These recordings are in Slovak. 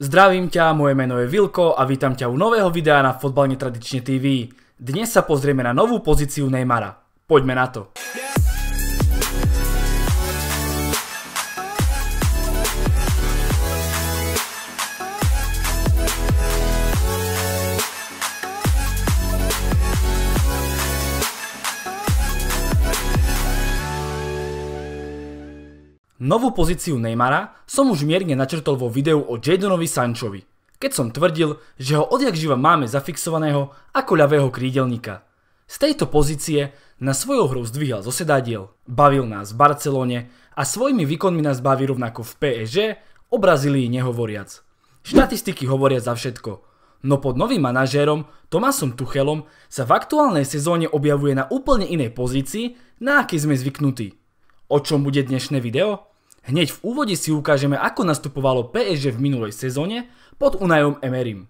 Zdravím ťa, moje meno je Vilko a vítam ťa u nového videa na fotbalne tradične TV. Dnes sa pozrieme na novú pozíciu Neymara. Poďme na to. Yeah! Novú pozíciu Neymara som už mierne načrtol vo videu o Jadonovi Sančovi, keď som tvrdil, že ho odjak živa máme zafixovaného ako ľavého krídelníka. Z tejto pozície na svojou hru zdvíhal zo sedadiel, bavil nás v Barcelone a svojimi výkonmi nás baví rovnako v PSG, o Brazílii nehovoriac. Štatistiky hovoria za všetko, no pod novým manažérom Tomasom Tuchelom sa v aktuálnej sezóne objavuje na úplne inej pozícii, na aký sme zvyknutí. O čom bude dnešné video? Hneď v úvode si ukážeme, ako nastupovalo PSG v minulej sezóne pod Unajom Emerim.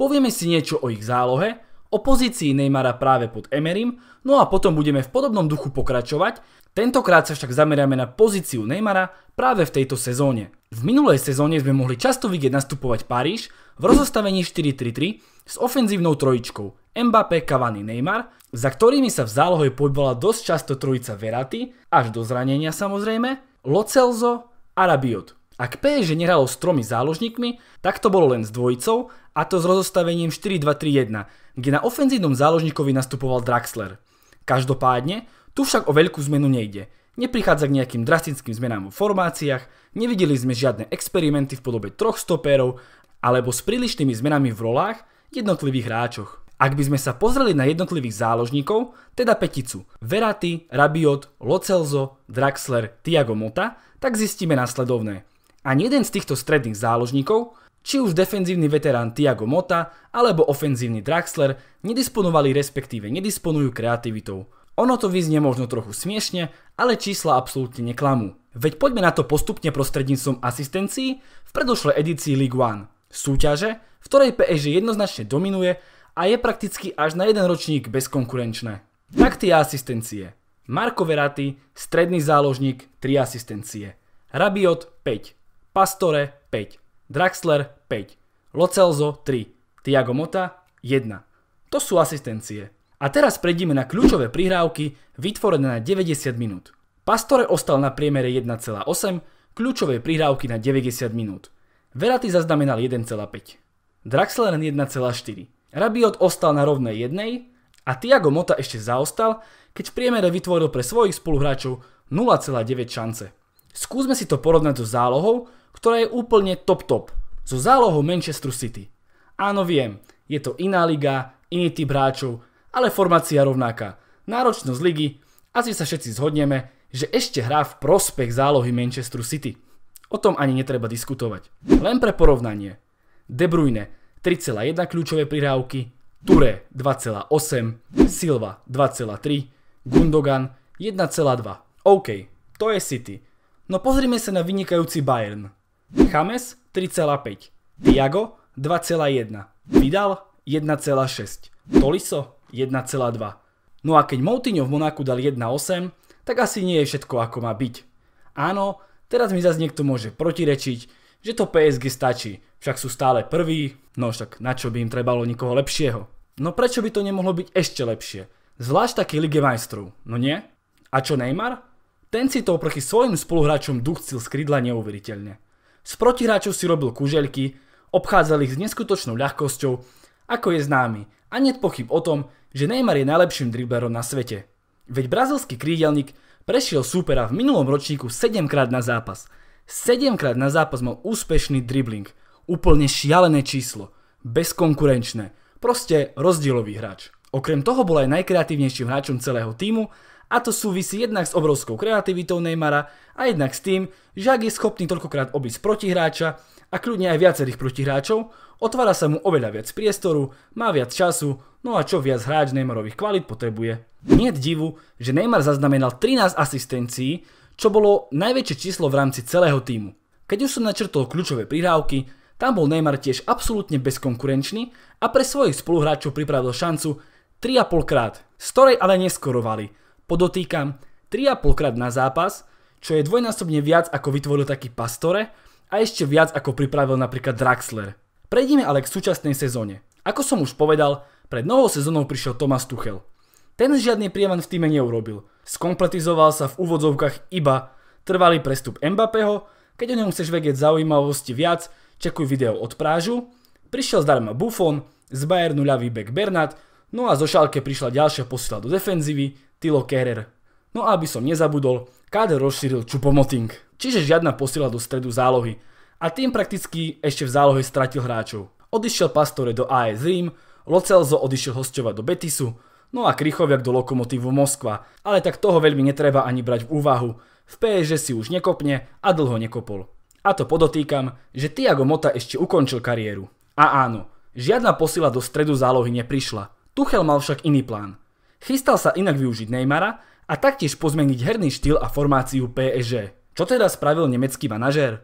Povieme si niečo o ich zálohe, o pozícii Neymara práve pod Emerim, no a potom budeme v podobnom duchu pokračovať, tentokrát sa však zameriame na pozíciu Neymara práve v tejto sezóne. V minulej sezóne sme mohli často vidieť nastupovať Paríž v rozostavení 4-3-3 s ofenzívnou trojičkou Mbappé, Cavani, Neymar, za ktorými sa v zálohe pohybovala dosť často trojica Veraty, až do zranenia samozrejme, Locelzo a Rabiot. Ak PSG nehralo s tromi záložníkmi, tak to bolo len s dvojicou a to s rozostavením 4-2-3-1, kde na ofenzívnom záložníkovi nastupoval Draxler. Každopádne, tu však o veľkú zmenu nejde. Neprichádza k nejakým drastickým zmenám vo formáciách, nevideli sme žiadne experimenty v podobe troch stopérov alebo s prílišnými zmenami v rolách jednotlivých hráčoch. Ak by sme sa pozreli na jednotlivých záložníkov, teda peticu Verati, Rabiot, Locelzo, Draxler, Tiago Mota, tak zistíme nasledovné. Ani jeden z týchto stredných záložníkov, či už defenzívny veterán Tiago Mota alebo ofenzívny Draxler, nedisponovali respektíve nedisponujú kreativitou. Ono to vyznie možno trochu smiešne, ale čísla absolútne neklamú. Veď poďme na to postupne prostredníctvom asistencií v predošlej edícii League One. Súťaže, v ktorej PSG jednoznačne dominuje a je prakticky až na jeden ročník bezkonkurenčné. Takty a asistencie. Marko Verati, stredný záložník, 3 asistencie. Rabiot 5, Pastore 5, Draxler 5, Locelzo 3, Tiago Mota 1. To sú asistencie. A teraz prejdime na kľúčové prihrávky vytvorené na 90 minút. Pastore ostal na priemere 1,8, kľúčové prihrávky na 90 minút. Verati zaznamenal 1,5. Draxler 1,4. Rabiot ostal na rovnej jednej a Thiago Mota ešte zaostal, keď v priemere vytvoril pre svojich spoluhráčov 0,9 šance. Skúsme si to porovnať so zálohou, ktorá je úplne top-top, so zálohou Manchester City. Áno viem, je to iná liga, iný typ hráčov, ale formácia rovnaká. Náročnosť ligy, asi sa všetci zhodneme, že ešte hrá v prospech zálohy Manchester City. O tom ani netreba diskutovať. Len pre porovnanie. De Bruyne 3,1 kľúčové prihrávky, Ture 2,8, Silva 2,3, Gundogan 1,2. OK, to je City. No pozrime sa na vynikajúci Bayern. Chames 3,5, Tiago 2,1, Vidal 1,6, Toliso 1,2. No a keď Moutinho v Monáku dal 1,8, tak asi nie je všetko ako má byť. Áno, teraz mi zase niekto môže protirečiť, že to PSG stačí, však sú stále prví, no však na čo by im trebalo nikoho lepšieho. No prečo by to nemohlo byť ešte lepšie? Zvlášť taký Lige majstrov, no nie? A čo Neymar? Ten si to oproti svojim spoluhráčom duchcil z krídla neuveriteľne. Z protihráčov si robil kuželky, obchádzal ich s neskutočnou ľahkosťou, ako je známy, a net pochyb o tom, že Neymar je najlepším driblerom na svete. Veď brazilský krídelník prešiel súpera v minulom ročníku 7 krát na zápas – Sedemkrát na zápas mal úspešný dribbling. Úplne šialené číslo. Bezkonkurenčné. Proste rozdielový hráč. Okrem toho bol aj najkreatívnejším hráčom celého týmu a to súvisí jednak s obrovskou kreativitou Neymara a jednak s tým, že ak je schopný toľkokrát obísť protihráča a kľudne aj viacerých protihráčov, otvára sa mu oveľa viac priestoru, má viac času, no a čo viac hráč Neymarových kvalit potrebuje. Nie divu, že Neymar zaznamenal 13 asistencií, čo bolo najväčšie číslo v rámci celého týmu. Keď už som načrtol kľúčové prihrávky, tam bol Neymar tiež absolútne bezkonkurenčný a pre svojich spoluhráčov pripravil šancu 3,5 krát, z ktorej ale neskorovali. Podotýkam 3,5 krát na zápas, čo je dvojnásobne viac ako vytvoril taký Pastore a ešte viac ako pripravil napríklad Draxler. Prejdime ale k súčasnej sezóne. Ako som už povedal, pred novou sezónou prišiel Thomas Tuchel. Ten žiadny prieman v týme neurobil. Skompletizoval sa v úvodzovkách iba trvalý prestup Mbappého, keď o ňom chceš vedieť zaujímavosti viac, čekuj video od Prážu, prišiel zdarma Buffon, z Bayernu ľavý back Bernat, no a zo šálke prišla ďalšia posila do defenzívy, Tilo Kerrer. No a aby som nezabudol, káder rozšíril Čupomoting, čiže žiadna posila do stredu zálohy a tým prakticky ešte v zálohe stratil hráčov. Odišiel Pastore do AS Rím, Locelzo odišiel hosťovať do Betisu, no a Krychoviak do Lokomotívu Moskva. Ale tak toho veľmi netreba ani brať v úvahu. V PSG si už nekopne a dlho nekopol. A to podotýkam, že Tiago Mota ešte ukončil kariéru. A áno, žiadna posila do stredu zálohy neprišla. Tuchel mal však iný plán. Chystal sa inak využiť Neymara a taktiež pozmeniť herný štýl a formáciu PSG. Čo teda spravil nemecký manažér?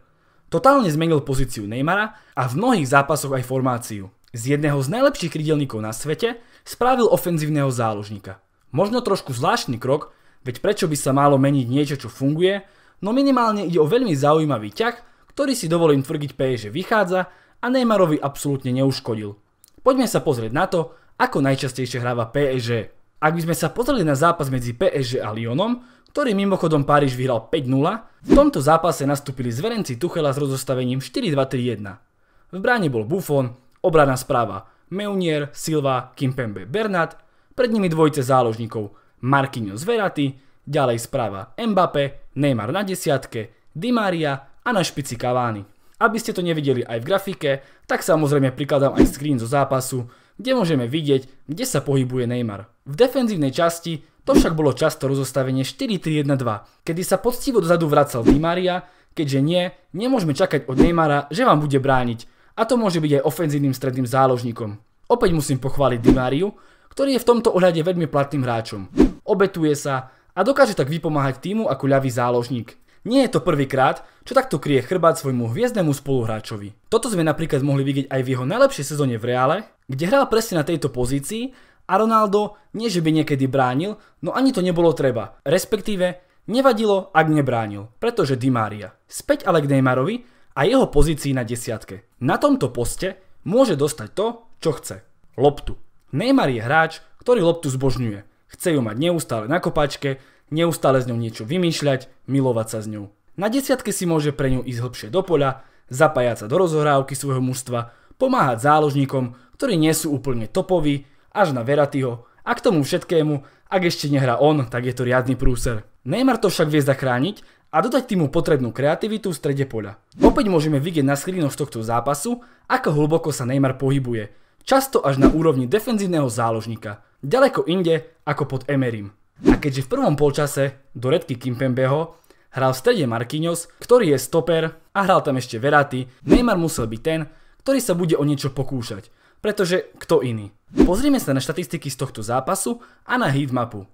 Totálne zmenil pozíciu Neymara a v mnohých zápasoch aj formáciu. Z jedného z najlepších krydelníkov na svete spravil ofenzívneho záložníka. Možno trošku zvláštny krok, veď prečo by sa malo meniť niečo, čo funguje, no minimálne ide o veľmi zaujímavý ťah, ktorý si dovolím tvrdiť PE, že vychádza a Neymarovi absolútne neuškodil. Poďme sa pozrieť na to, ako najčastejšie hráva PSG. Ak by sme sa pozreli na zápas medzi PSG a Lyonom, ktorý mimochodom Paríž vyhral 5-0, v tomto zápase nastúpili zverenci Tuchela s rozostavením 4-2-3-1. V bráne bol Buffon, obrana správa Meunier, Silva, Kimpembe, Bernat, pred nimi dvojce záložníkov Marquinhos Verati, ďalej správa Mbappe, Neymar na desiatke, Di Maria a na špici Cavani. Aby ste to nevideli aj v grafike, tak samozrejme prikladám aj screen zo zápasu, kde môžeme vidieť, kde sa pohybuje Neymar. V defenzívnej časti to však bolo často rozostavenie 4-3-1-2, kedy sa poctivo dozadu vracal Di Maria, keďže nie, nemôžeme čakať od Neymara, že vám bude brániť, a to môže byť aj ofenzívnym stredným záložníkom. Opäť musím pochváliť Dimáriu, ktorý je v tomto ohľade veľmi platným hráčom. Obetuje sa a dokáže tak vypomáhať týmu ako ľavý záložník. Nie je to prvýkrát, čo takto krie chrbát svojmu hviezdnemu spoluhráčovi. Toto sme napríklad mohli vidieť aj v jeho najlepšej sezóne v Reále, kde hral presne na tejto pozícii a Ronaldo nie že by niekedy bránil, no ani to nebolo treba, respektíve nevadilo, ak nebránil, pretože Di Maria. Späť ale k Neymarovi, a jeho pozícii na desiatke. Na tomto poste môže dostať to, čo chce. Loptu. Neymar je hráč, ktorý loptu zbožňuje. Chce ju mať neustále na kopačke, neustále s ňou niečo vymýšľať, milovať sa s ňou. Na desiatke si môže pre ňu ísť hlbšie do poľa, zapájať sa do rozhrávky svojho mužstva, pomáhať záložníkom, ktorí nie sú úplne topoví, až na Veratiho a k tomu všetkému, ak ešte nehrá on, tak je to riadny prúser. Neymar to však vie zachrániť a dodať týmu potrebnú kreativitu v strede poľa. Opäť môžeme vidieť na skrinoch tohto zápasu, ako hlboko sa Neymar pohybuje, často až na úrovni defenzívneho záložníka, ďaleko inde ako pod Emerim. A keďže v prvom polčase do redky Kimpembeho hral v strede Marquinhos, ktorý je stoper a hral tam ešte Verati, Neymar musel byť ten, ktorý sa bude o niečo pokúšať, pretože kto iný. Pozrieme sa na štatistiky z tohto zápasu a na heatmapu.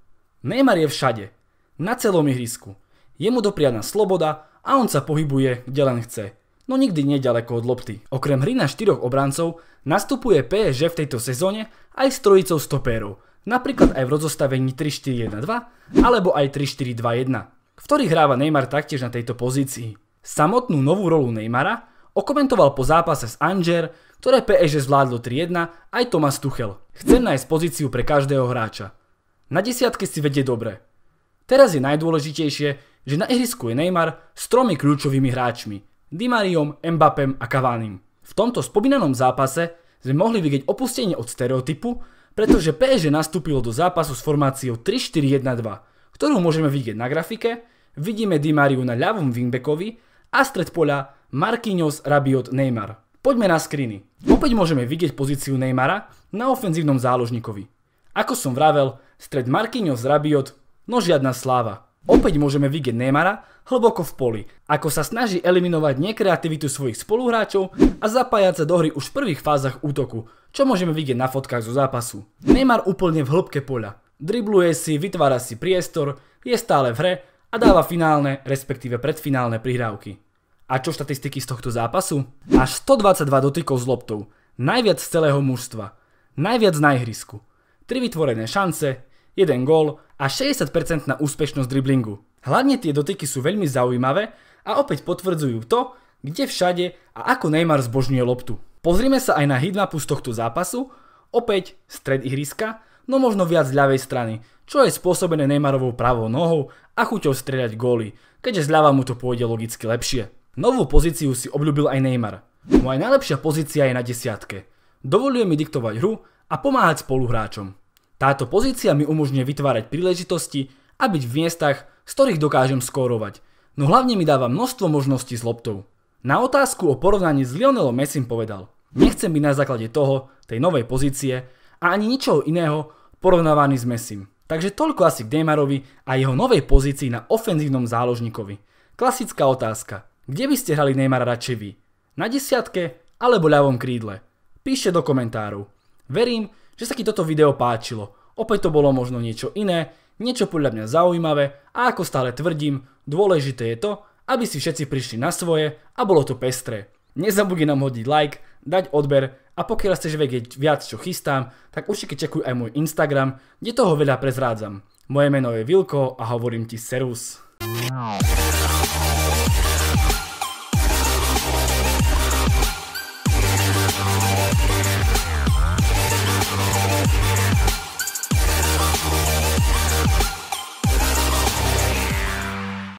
Neymar je všade, na celom ihrisku, je mu dopriadná sloboda a on sa pohybuje kde len chce, no nikdy nedaleko od lopty. Okrem hry na štyroch obrancov nastupuje PSG v tejto sezóne aj s trojicou stopérov, napríklad aj v rozostavení 3-4-1-2 alebo aj 3-4-2-1, v ktorých hráva Neymar taktiež na tejto pozícii. Samotnú novú rolu Neymara okomentoval po zápase s Anger, ktoré PSG zvládlo 3-1 aj Tomas Tuchel. Chcem nájsť pozíciu pre každého hráča. Na desiatke si vedie dobre. Teraz je najdôležitejšie, že na ihrisku je Neymar s tromi kľúčovými hráčmi Dimariom Mbappem a Cavanim. V tomto spomínanom zápase sme mohli vidieť opustenie od stereotypu, pretože PSG nastúpilo do zápasu s formáciou 3-4-1-2, ktorú môžeme vidieť na grafike, vidíme Di Mariu na ľavom wingbackovi a stred poľa Marquinhos, Rabiot, Neymar. Poďme na skriny. Opäť môžeme vidieť pozíciu Neymara na ofenzívnom záložníkovi. Ako som vravel, stred Marquinhos, Rabiot, no žiadna sláva. Opäť môžeme vidieť Neymara hlboko v poli, ako sa snaží eliminovať nekreativitu svojich spoluhráčov a zapájať sa do hry už v prvých fázach útoku, čo môžeme vidieť na fotkách zo zápasu. Neymar úplne v hĺbke poľa. Dribluje si, vytvára si priestor, je stále v hre a dáva finálne, respektíve predfinálne prihrávky. A čo štatistiky z tohto zápasu? Až 122 dotykov z loptou, najviac z celého mužstva, najviac na ihrisku, 3 vytvorené šance, jeden gól a 60% na úspešnosť driblingu. Hlavne tie dotyky sú veľmi zaujímavé a opäť potvrdzujú to, kde všade a ako Neymar zbožňuje loptu. Pozrime sa aj na hitmapu z tohto zápasu, opäť stred ihriska, no možno viac z ľavej strany, čo je spôsobené Neymarovou pravou nohou a chuťou strieľať góly, keďže zľava mu to pôjde logicky lepšie. Novú pozíciu si obľúbil aj Neymar. Moja najlepšia pozícia je na desiatke. Dovoluje mi diktovať hru a pomáhať spoluhráčom. Táto pozícia mi umožňuje vytvárať príležitosti a byť v miestach, z ktorých dokážem skórovať, no hlavne mi dáva množstvo možností s loptou. Na otázku o porovnaní s Lionelom Messim povedal, nechcem byť na základe toho, tej novej pozície a ani ničoho iného porovnávaný s Messim. Takže toľko asi k Neymarovi a jeho novej pozícii na ofenzívnom záložníkovi. Klasická otázka, kde by ste hrali Neymara radšej vy? Na desiatke alebo ľavom krídle? Píšte do komentárov. Verím, že sa ti toto video páčilo. Opäť to bolo možno niečo iné, niečo podľa mňa zaujímavé a ako stále tvrdím, dôležité je to, aby si všetci prišli na svoje a bolo to pestré. Nezabudni nám hodiť like, dať odber a pokiaľ chceš vedieť viac, čo chystám, tak určite čekuj aj môj Instagram, kde toho veľa prezrádzam. Moje meno je Vilko a hovorím ti servus.